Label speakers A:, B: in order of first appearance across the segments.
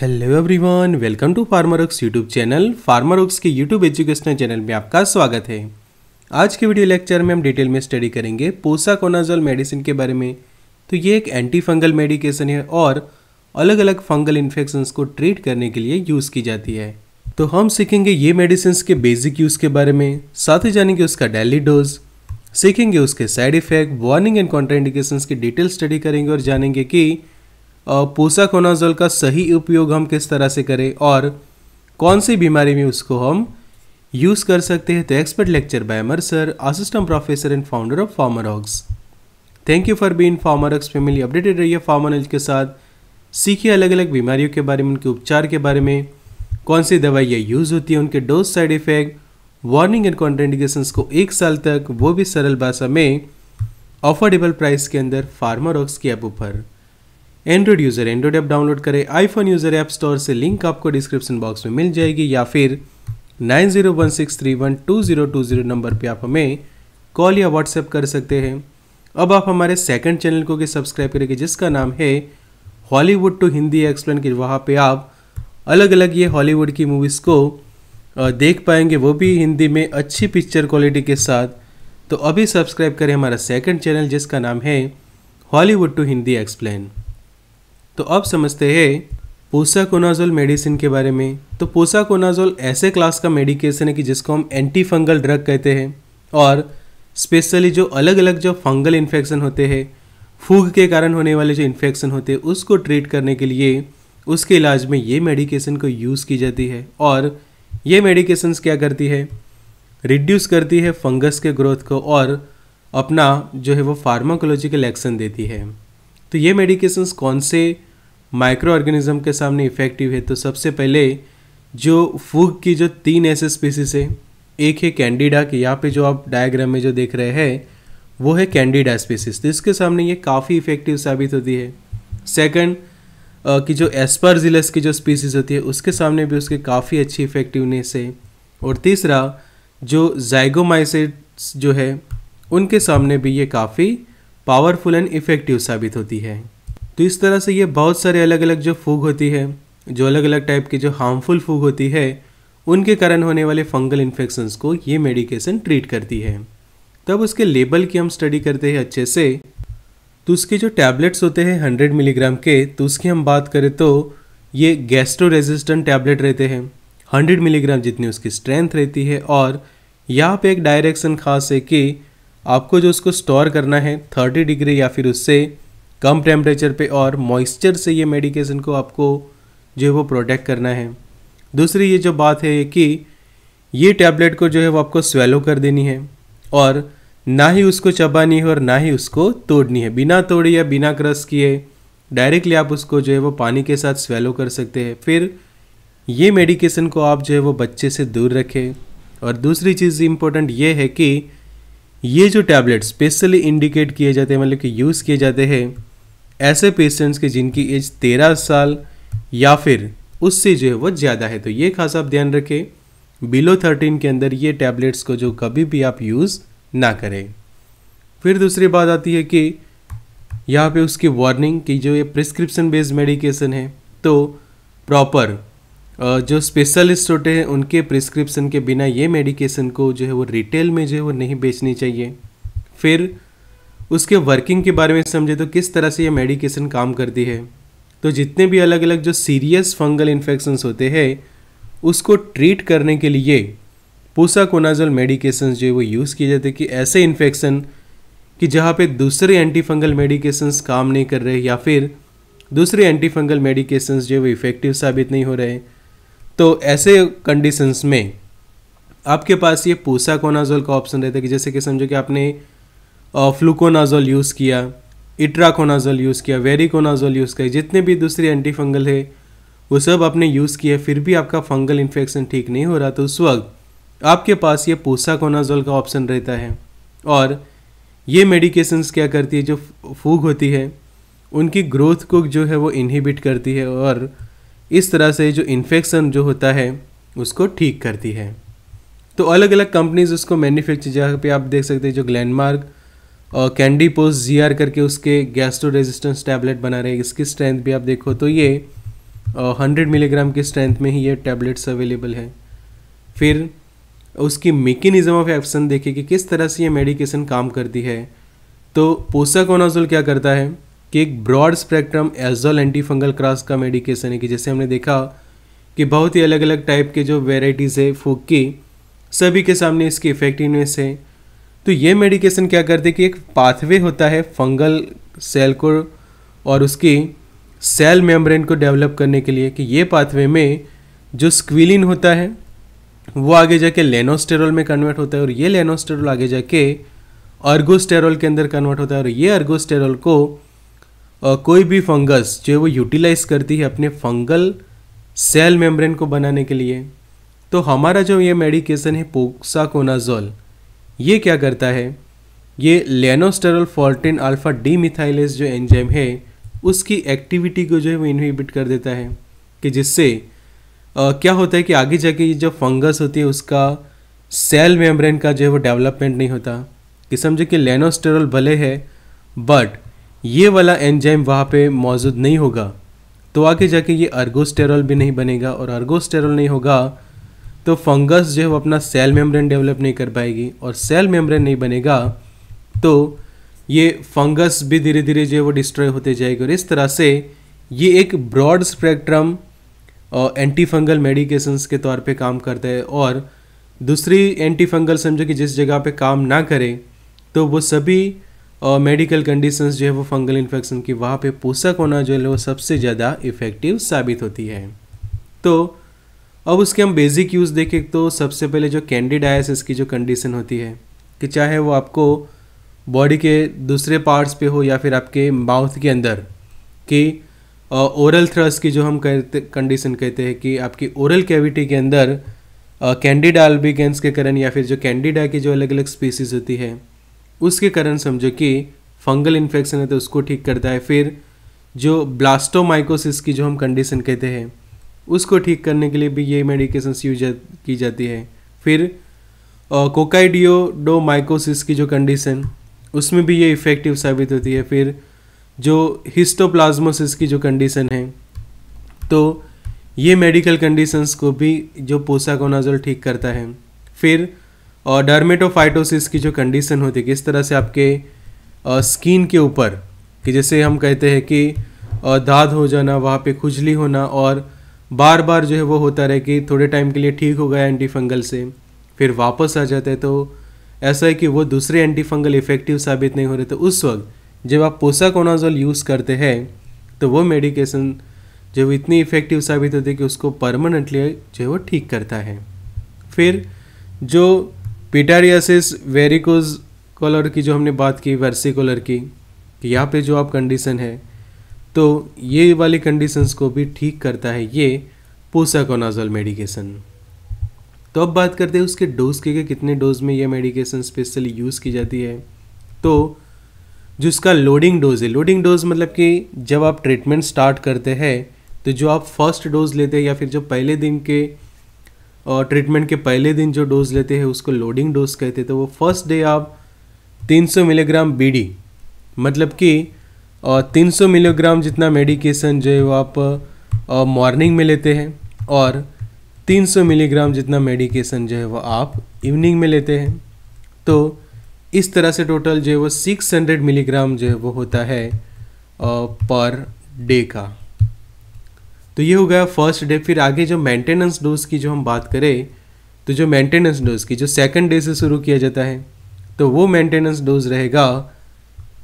A: hello everyone welcome to ox YouTube channel ox के YouTube educational channel में आपका स्वागत है आज के वीडियो लेक्चर में हम डिटेल में स्टडी करेंगे पोसाकोनाजोल मेडिसिन के बारे में तो ये एक एंटी फंगल मेडिकेशन है और अलग अलग फंगल इन्फेक्शंस को ट्रीट करने के लिए यूज़ की जाती है तो हम सीखेंगे ये मेडिसिन के बेसिक यूज़ के बारे में साथ ही जानेंगे उसका डेली डोज सीखेंगे उसके side effect warning and contraindication की डिटेल स्टडी करेंगे और जानेंगे कि पोसाकोनाजोल का सही उपयोग हम किस तरह से करें और कौन सी बीमारी में उसको हम यूज़ कर सकते हैं तो expert lecture by Amar sir assistant professor and founder of farmer thank you for been farmer hawks family updated रहिए फार्मर के साथ सीखिए अलग अलग बीमारियों के बारे में उनके उपचार के बारे में कौन सी दवाइयाँ यूज़ होती हैं उनके dose side effect warning and contraindication को एक साल तक वो भी सरल भाषा में अफोर्डेबल प्राइस के अंदर फार्मर की ऐप ऊपर Android user Android app download करें आईफोन यूज़र ऐप स्टोर से लिंक आपको डिस्क्रिप्शन बॉक्स में मिल जाएगी या फिर nine zero one six three one two zero two zero number पर आप हमें कॉल या व्हाट्सएप कर सकते हैं अब आप हमारे सेकंड चैनल को भी सब्सक्राइब करेंगे जिसका नाम है हॉलीवुड टू हिंदी एक्सप्लेन की वहाँ पे आप अलग अलग ये हॉलीवुड की मूवीज़ को देख पाएंगे वो भी हिंदी में अच्छी पिक्चर क्वालिटी के साथ तो अभी सब्सक्राइब करें हमारा सेकंड चैनल जिसका नाम है हॉलीवुड टू हिंदी एक्सप्लेन तो अब समझते हैं पोसाकोनाजोल मेडिसिन के बारे में तो पोसाकोनाजोल ऐसे क्लास का मेडिकेशन है कि जिसको हम एंटी फंगल ड्रग कहते हैं और स्पेशली जो अलग अलग जो फंगल इन्फेक्शन होते हैं फूग के कारण होने वाले जो इन्फेक्शन होते हैं उसको ट्रीट करने के लिए उसके इलाज में ये मेडिकेशन को यूज़ की जाती है और ये मेडिकेशंस क्या करती है रिड्यूस करती है फंगस के ग्रोथ को और अपना जो है वो फार्माकोलॉजिकल एक्शन देती है तो ये मेडिकेशंस कौन से माइक्रो ऑर्गेनिज्म के सामने इफ़ेक्टिव है तो सबसे पहले जो फूग की जो तीन ऐसे स्पीसीज है एक है कैंडिडा की यहाँ पे जो आप डायग्राम में जो देख रहे हैं वो है कैंडिडा स्पीसीज तो इसके सामने ये काफ़ी इफेक्टिव साबित होती है सेकंड की जो एस्परजिलस की जो स्पीसीज होती है उसके सामने भी उसके काफ़ी अच्छी इफेक्टिवनेस है और तीसरा जो जाइगोमाइसेट्स जो है उनके सामने भी ये काफ़ी पावरफुल एंड इफ़ेक्टिव साबित होती है तो इस तरह से ये बहुत सारे अलग अलग जो फूग होती है जो अलग अलग टाइप की जो हार्मफुल फूग होती है उनके कारण होने वाले फंगल इन्फेक्शंस को ये मेडिकेशन ट्रीट करती है तब उसके लेबल की हम स्टडी करते हैं अच्छे से तो उसके जो टैबलेट्स होते हैं हंड्रेड मिलीग्राम के तो उसकी हम बात करें तो ये गैस्ट्रो रेजिस्टेंट टैबलेट रहते हैं हंड्रेड मिलीग्राम जितनी उसकी स्ट्रेंथ रहती है और यहाँ पे एक डायरेक्शन खास है कि आपको जो उसको स्टोर करना है थर्टी डिग्री या फिर उससे कम टेम्परेचर पे और मॉइस्चर से ये मेडिकेशन को आपको जो है वो प्रोटेक्ट करना है दूसरी ये जो बात है कि ये टैबलेट को जो है वो आपको स्वेलो कर देनी है और ना ही उसको चबानी है और ना ही उसको तोड़नी है बिना तोड़े या बिना क्रस किए डायरेक्टली आप उसको जो है वो पानी के साथ स्वेलो कर सकते हैं फिर ये मेडिकेशन को आप जो है वो बच्चे से दूर रखें और दूसरी चीज़ इम्पोर्टेंट ये है कि ये जो टैबलेट स्पेशली इंडिकेट किए जाते हैं मतलब कि यूज़ किए जाते हैं ऐसे पेशेंट्स के जिनकी एज तेरह साल या फिर उससे जो है वो ज़्यादा है तो ये खास आप ध्यान रखें बिलो थर्टीन के अंदर ये टैबलेट्स को जो कभी भी आप यूज़ ना करें फिर दूसरी बात आती है कि यहाँ पे उसकी वार्निंग कि जो ये प्रिस्क्रिप्शन बेस्ड मेडिकेशन है तो प्रॉपर जो स्पेशलिस्ट होते हैं उनके प्रिस्क्रिप्शन के बिना ये मेडिकेशन को जो है वो रिटेल में जो है वो नहीं बेचनी चाहिए फिर उसके वर्किंग के बारे में समझे तो किस तरह से ये मेडिकेशन काम करती है तो जितने भी अलग अलग जो सीरियस फंगल इन्फेक्शंस होते हैं उसको ट्रीट करने के लिए पूसाकोनाजल मेडिकेशन जो है वो यूज़ किए जाते हैं कि ऐसे इन्फेक्शन कि जहाँ पे दूसरे एंटी फंगल मेडिकेशंस काम नहीं कर रहे या फिर दूसरे एंटी फंगल मेडिकेशंस जो है वो इफ़ेक्टिव साबित नहीं हो रहे हैं तो ऐसे कंडीशंस में आपके पास ये पोसाकोनाजोल का ऑप्शन रहता है कि जैसे कि समझो कि आपने फ्लूकोनाजोल यूज़ किया इट्राकोनाजोल यूज़ किया वेरिकोनाजोल यूज़ किया जितने भी दूसरे एंटी फंगल है वो सब आपने यूज़ किया फिर भी आपका फंगल इन्फेक्शन ठीक नहीं हो रहा तो उस वक्त आपके पास ये पोसाकोनाजोल का ऑप्शन रहता है और ये मेडिकेशंस क्या करती है जो फूग होती है उनकी ग्रोथ को जो है वो इनहिबिट करती है और इस तरह से जो इन्फेक्शन जो होता है उसको ठीक करती है तो अलग अलग कंपनीज उसको मैन्युफैक्चर जगह पे आप देख सकते हैं जो ग्लैंडमार्क और कैंडी पोस्ट जी आर करके उसके गैस्ट्रो रेजिस्टेंस टैबलेट बना रहे हैं इसकी स्ट्रेंथ भी आप देखो तो ये हंड्रेड मिलीग्राम की स्ट्रेंथ में ही ये टैबलेट्स अवेलेबल है फिर उसकी मेकेनिज़म ऑफ एक्शन देखिए कि किस तरह से ये मेडिकेशन काम करती है तो पोसाकोनाजोल क्या करता है कि एक broad spectrum azole anti fungal class का मेडिकेशन है कि जैसे हमने देखा कि बहुत ही अलग अलग टाइप के जो वेराइटीज़ है फूक की सभी के सामने इसकी इफेक्टिवनेस है तो ये मेडिकेशन क्या करते कि एक पाथवे होता है फंगल सेल को और उसकी सेल मेम्ब्रेन को डेवलप करने के लिए कि ये पाथवे में जो स्क्विलिन होता है वो आगे जाके लेनोस्टेरॉल में कन्वर्ट होता है और ये लेनोस्टेरॉल आगे जाके अर्गोस्टेरॉल के अंदर कन्वर्ट होता है और ये अर्गोस्टेरॉल को कोई भी फंगस जो है वो यूटिलाइज करती है अपने फंगल सेल मेम्ब्रेन को बनाने के लिए तो हमारा जो ये मेडिकेशन है पोक्साकोनाजोल ये क्या करता है ये lanosterol fourteen alpha demethylase जो एंजाइम है उसकी एक्टिविटी को जो है वो इनहिबिट कर देता है कि जिससे आ, क्या होता है कि आगे जाके ये जो फंगस होती है उसका सेल मेम्ब्रेन का जो है वो डेवलपमेंट नहीं होता कि समझो कि लेनोस्टेरल भले है बट ये वाला एंजाइम वहाँ पे मौजूद नहीं होगा तो आगे जाके ये अर्गोस्टेरॉल भी नहीं बनेगा और अर्गोस्टेरॉल नहीं होगा तो फंगस जो है वो अपना सेल मेम्ब्रेन डेवलप नहीं कर पाएगी और सेल मेम्ब्रेन नहीं बनेगा तो ये फंगस भी धीरे धीरे जो है वो डिस्ट्रॉय होते जाएगी और इस तरह से ये एक broad spectrum anti fungal medications के तौर पे काम करता है और दूसरी एंटी फंगल समझो कि जिस जगह पे काम ना करे तो वो सभी मेडिकल कंडीशंस जो है वो फंगल इन्फेक्शन की वहाँ पे पोषक होना जो है वो सबसे ज़्यादा इफ़ेक्टिव साबित होती है तो अब उसके हम बेसिक यूज़ देखें तो सबसे पहले जो कैंडिडाइसिस की जो कंडीशन होती है कि चाहे वो आपको बॉडी के दूसरे पार्ट्स पे हो या फिर आपके माउथ के अंदर कि ओरल थ्रस्ट की जो हम कहते कंडीशन कहते हैं कि आपकी ओरल कैविटी के अंदर कैंडिडा uh, के कारण या फिर जो कैंडिडा की जो अलग अलग स्पीसीज होती है उसके कारण समझो कि फंगल इन्फेक्शन है तो उसको ठीक करता है फिर जो ब्लास्टोमाइकोसिस की जो हम कंडीशन कहते हैं उसको ठीक करने के लिए भी ये मेडिकेशंस यूज की जाती है फिर कोकाइडियोडोमाइकोसिस की जो कंडीशन उसमें भी ये इफ़ेक्टिव साबित होती है फिर जो हिस्टोप्लाज्मोसिस की जो कंडीशन है तो ये मेडिकल कंडीशंस को भी जो पोसाकोनाजोल ठीक करता है फिर और डर्मेटोफाइटोसिस की जो कंडीशन होती है किस तरह से आपके स्किन के ऊपर कि जैसे हम कहते हैं कि दाद हो जाना वहाँ पे खुजली होना और बार बार जो है वो होता रहे कि थोड़े टाइम के लिए ठीक हो गया एंटी फंगल से फिर वापस आ जाते हैं तो ऐसा है कि वो दूसरे एंटी फंगल इफ़ेक्टिव साबित नहीं हो रहे तो उस वक्त जब आप पोसाकोनाजोल यूज़ करते हैं तो वो मेडिकेशन जो इतनी इफ़ेक्टिव साबित होती है कि उसको परमानेंटली जो है वो ठीक करता है फिर जो पिटारियासिस वेरिकोज कॉलर की जो हमने बात की वर्सी कॉलर की कि यहाँ पे जो आप कंडीशन है तो ये वाली कंडीशंस को भी ठीक करता है ये पोसाकोनाजल मेडिकेशन तो अब बात करते हैं उसके डोज के के कितने डोज में ये मेडिकेशन स्पेशली यूज़ की जाती है तो जो इसका लोडिंग डोज है लोडिंग डोज मतलब कि जब आप ट्रीटमेंट स्टार्ट करते हैं तो जो आप फर्स्ट डोज लेते हैं या फिर जो पहले दिन के और ट्रीटमेंट के पहले दिन जो डोज लेते हैं उसको लोडिंग डोज कहते हैं तो वो फर्स्ट डे आप 300 मिलीग्राम बीडी मतलब कि तीन सौ मिलीग्राम जितना मेडिकेशन जो है वो आप मॉर्निंग में लेते हैं और 300 मिलीग्राम जितना मेडिकेशन जो है वो आप इवनिंग में लेते हैं तो इस तरह से टोटल जो है वो 600 मिलीग्राम जो है वो होता है पर डे का तो ये हो गया फर्स्ट डे फिर आगे जो मेंटेनेंस डोज की जो हम बात करें तो जो मेंटेनेंस डोज की जो सेकंड डे से शुरू किया जाता है तो वो मेंटेनेंस डोज रहेगा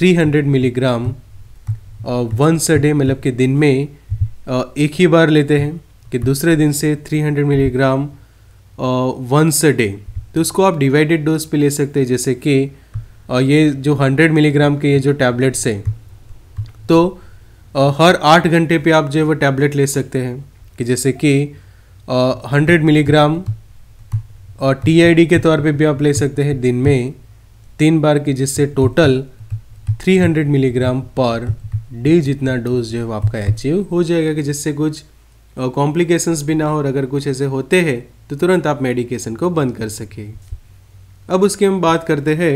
A: 300 मिलीग्राम वंस अ डे मतलब कि दिन में एक ही बार लेते हैं कि दूसरे दिन से 300 मिलीग्राम वंस अ डे तो उसको आप डिवाइडेड डोज पे ले सकते हैं जैसे कि ये जो 100 मिलीग्राम के ये जो टैबलेट्स हैं तो हर आठ घंटे पे आप जो है वो टैबलेट ले सकते हैं कि जैसे कि हंड्रेड मिलीग्राम और टीआईडी के तौर पे भी आप ले सकते हैं दिन में तीन बार की जिससे total three hundred milligram per day जितना डोज जो है वो आपका अचीव हो जाएगा कि जिससे कुछ कॉम्प्लिकेशंस भी ना हो और अगर कुछ ऐसे होते हैं तो तुरंत आप मेडिकेशन को बंद कर सके अब उसकी हम बात करते हैं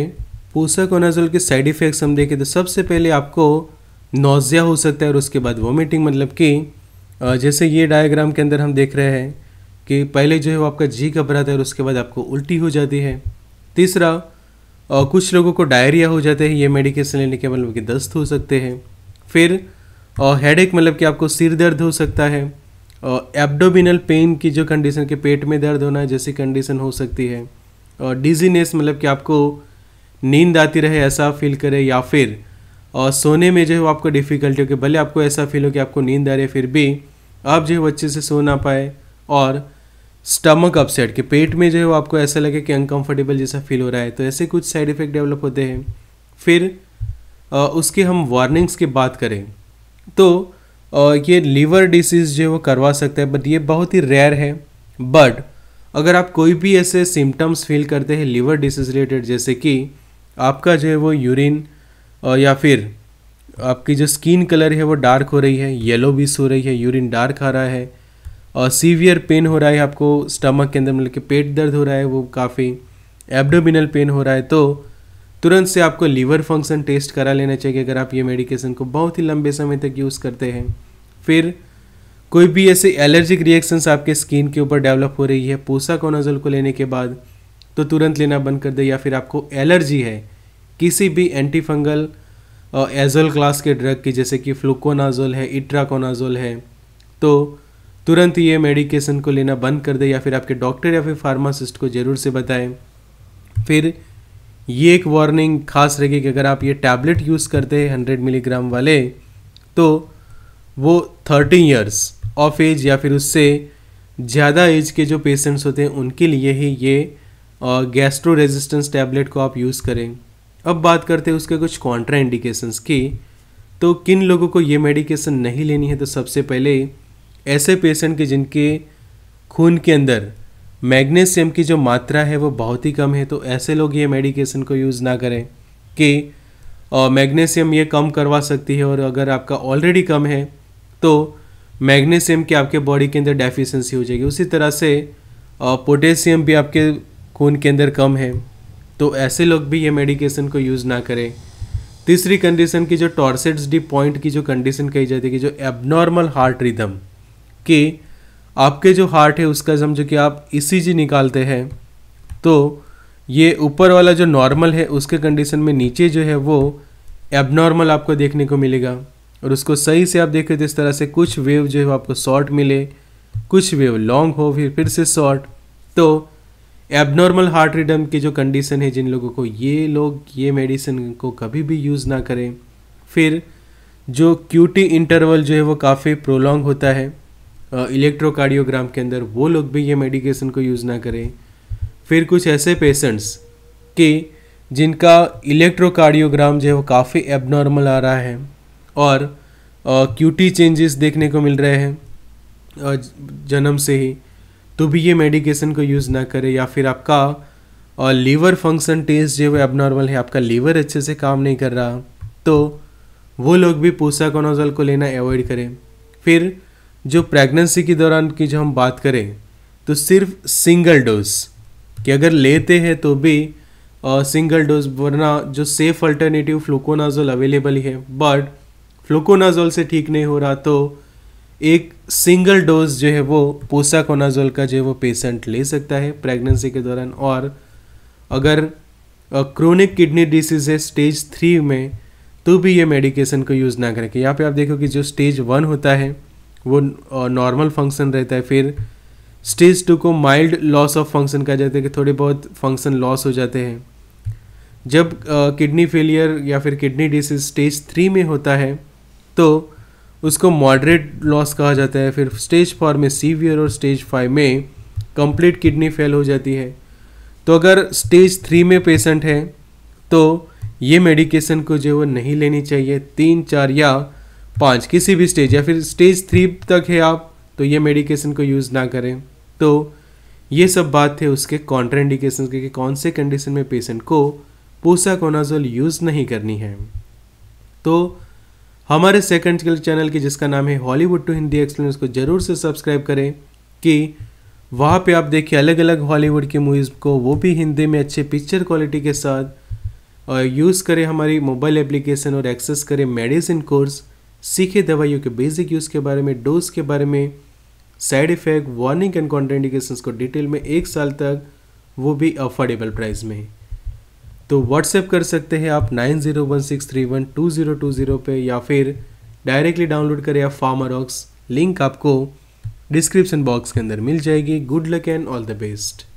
A: पूसा कोनाजोल के साइड इफ़ेक्ट्स हम देखें तो सबसे पहले आपको नोज़िया हो सकता है और उसके बाद वोमिटिंग मतलब कि जैसे ये डायग्राम के अंदर हम देख रहे हैं कि पहले जो है वो आपका जी घबराता है और उसके बाद आपको उल्टी हो जाती है तीसरा कुछ लोगों को डायरिया हो जाता है ये मेडिकेशन लेने के मतलब कि दस्त हो सकते हैं फिर हेड एक मतलब कि आपको सिर दर्द हो सकता है एब्डोमिनल पेन की जो कंडीशन के पेट में दर्द होना जैसी कंडीशन हो सकती है और डिजीनेस मतलब कि आपको नींद आती रहे ऐसा फील करे या फिर और सोने में जो है आपको डिफ़िकल्टी हो कि भले आपको ऐसा फील हो कि आपको नींद आ रही है फिर भी आप जो है अच्छे से सो ना पाए और स्टमक अपसेट के पेट में जो है वो आपको ऐसा लगे कि अनकम्फर्टेबल जैसा फील हो रहा है तो ऐसे कुछ साइड इफ़ेक्ट डेवलप होते हैं फिर आ, उसके हम वार्निंग्स की बात करें तो आ, ये लीवर डिसीज़ जो है वो करवा सकता है बट ये बहुत ही रेयर है बट अगर आप कोई भी ऐसे सिम्टम्स फील करते हैं लीवर डिसीज़ रिलेटेड जैसे कि आपका जो है वो यूरिन या फिर आपकी जो स्किन कलर है वो डार्क हो रही है येलो भी सो रही है यूरिन डार्क आ रहा है और सीवियर पेन हो रहा है आपको स्टमक के अंदर मतलब कि पेट दर्द हो रहा है वो काफ़ी एब्डोमिनल पेन हो रहा है तो तुरंत से आपको लीवर फंक्शन टेस्ट करा लेना चाहिए अगर आप ये मेडिकेशन को बहुत ही लंबे समय तक यूज़ करते हैं फिर कोई भी ऐसे एलर्जिक रिएक्शंस आपके स्किन के ऊपर डेवलप हो रही है पोसा कोनाजल को लेने के बाद तो तुरंत लेना बंद कर दे या फिर आपको एलर्जी है किसी भी एंटीफंगल एजल क्लास के ड्रग की जैसे कि फ्लूकोनाजोल है इट्राकोनाजोल है तो तुरंत ये मेडिकेशन को लेना बंद कर दे या फिर आपके डॉक्टर या फिर फार्मासिस्ट को ज़रूर से बताएं फिर ये एक वार्निंग खास रहेगी कि अगर आप ये टैबलेट यूज़ करते हैं हंड्रेड मिलीग्राम वाले तो वो थर्टीन ईयर्स ऑफ एज या फिर उससे ज़्यादा एज के जो पेशेंट्स होते हैं उनके लिए ही ये गैस्ट्रो रेजिस्टेंस टैबलेट को आप यूज़ करें अब बात करते हैं उसके कुछ कॉन्ट्रा इंडिकेशंस की तो किन लोगों को ये मेडिकेशन नहीं लेनी है तो सबसे पहले ऐसे पेशेंट के जिनके खून के अंदर मैग्नीशियम की जो मात्रा है वो बहुत ही कम है तो ऐसे लोग ये मेडिकेशन को यूज़ ना करें कि मैग्नीशियम ये कम करवा सकती है और अगर आपका ऑलरेडी कम है तो मैग्नीशियम की आपके बॉडी के अंदर डेफिशिएंसी हो जाएगी उसी तरह से पोटेशियम भी आपके खून के अंदर कम है तो ऐसे लोग भी ये मेडिकेशन को यूज़ ना करें तीसरी कंडीशन की जो टॉर्सेट्स डी पॉइंट की जो कंडीशन कही जाती है कि जो एबनॉर्मल हार्ट रिदम कि आपके जो हार्ट है उसका समझो कि आप ई e निकालते हैं तो ये ऊपर वाला जो नॉर्मल है उसके कंडीशन में नीचे जो है वो एबनॉर्मल आपको देखने को मिलेगा और उसको सही से आप देखें तो इस तरह से कुछ वेव जो है आपको शॉर्ट मिले कुछ वेव लॉन्ग हो फिर फिर से शॉर्ट तो एबनॉर्मल हार्ट रिडम की जो कंडीशन है जिन लोगों को ये लोग ये मेडिसिन को कभी भी यूज़ ना करें फिर जो क्यूटी इंटरवल जो है वो काफ़ी प्रोलॉन्ग होता है इलेक्ट्रोकार्डियोग्राम के अंदर वो लोग भी ये मेडिकेशन को यूज़ ना करें फिर कुछ ऐसे पेशेंट्स के जिनका इलेक्ट्रोकार्डियोग्राम जो है वो काफ़ी एबनॉर्मल आ रहा है और क्यूटी चेंजेस देखने को मिल रहे हैं जन्म से ही तो भी ये मेडिकेशन को यूज़ ना करें या फिर आपका और लीवर फंक्शन टेस्ट जो है एबनॉर्मल है आपका लीवर अच्छे से काम नहीं कर रहा तो वो लोग भी पोसाकोनोजल को लेना अवॉइड करें फिर जो प्रेगनेंसी के दौरान की जो हम बात करें तो सिर्फ सिंगल डोज कि अगर लेते हैं तो भी आ, सिंगल डोज वरना जो सेफ अल्टरनेटिव फ्लूकोनाजोल अवेलेबल है बट फ्लूकोनाजोल से ठीक नहीं हो रहा तो एक सिंगल डोज जो है वो पोसाकोनाजोल का जो है वो पेशेंट ले सकता है प्रेगनेंसी के दौरान और अगर क्रोनिक किडनी डिसीज है स्टेज थ्री में तो भी ये मेडिकेशन को यूज़ ना करें कि यहाँ पे आप देखो कि जो स्टेज वन होता है वो नॉर्मल फंक्शन रहता है फिर स्टेज टू को माइल्ड लॉस ऑफ फंक्शन कहा जाता है कि थोड़े बहुत फंक्शन लॉस हो जाते हैं जब किडनी फेलियर या फिर किडनी डिसीज स्टेज थ्री में होता है तो उसको मॉडरेट लॉस कहा जाता है फिर स्टेज फोर में सीवियर और स्टेज फाइव में कंप्लीट किडनी फेल हो जाती है तो अगर स्टेज थ्री में पेशेंट है तो ये मेडिकेशन को जो है वो नहीं लेनी चाहिए तीन चार या पाँच किसी भी स्टेज या फिर स्टेज थ्री तक है आप तो ये मेडिकेशन को यूज़ ना करें तो ये सब बात थे उसके कॉन्ट्राइंडिकेशन के कि कौन से कंडीशन में पेशेंट को पोसाकोनाजोल यूज़ नहीं करनी है तो हमारे सेकंड चैनल की जिसका नाम है हॉलीवुड टू हिंदी एक्सप्लेन को ज़रूर से सब्सक्राइब करें कि वहाँ पे आप देखिए अलग अलग हॉलीवुड की मूवीज़ को वो भी हिंदी में अच्छे पिक्चर क्वालिटी के साथ और यूज़ करें हमारी मोबाइल एप्लीकेशन और एक्सेस करें मेडिसिन कोर्स सीखे दवाइयों के बेसिक यूज़ के बारे में डोज के बारे में side effect warning and contraindications को डिटेल में एक साल तक वो भी अफोर्डेबल प्राइस में तो व्हाट्सएप कर सकते हैं आप nine zero one six three one two zero two zero पे या फिर डायरेक्टली डाउनलोड करें आप फार्मारॉक्स लिंक आपको डिस्क्रिप्शन बॉक्स के अंदर मिल जाएगी good luck and all the best